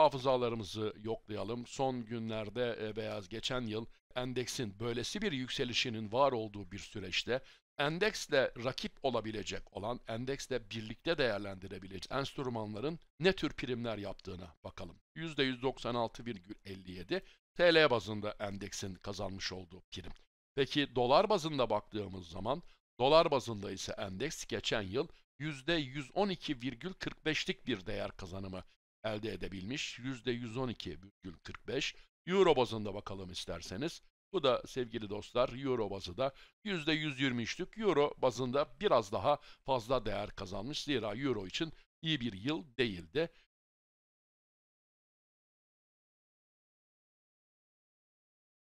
hafızalarımızı yoklayalım. Son günlerde veya e, geçen yıl endeksin böylesi bir yükselişinin var olduğu bir süreçte endeksle rakip olabilecek olan, endeksle birlikte değerlendirebilecek enstrümanların ne tür primler yaptığına bakalım. %196,57 TL bazında endeksin kazanmış olduğu prim. Peki dolar bazında baktığımız zaman dolar bazında ise endeks geçen yıl %112,45'lik bir değer kazanımı elde edebilmiş. %112,45. Euro bazında bakalım isterseniz. Bu da sevgili dostlar Euro bazında %123'lük Euro bazında biraz daha fazla değer kazanmış. Zira Euro için iyi bir yıl değildi.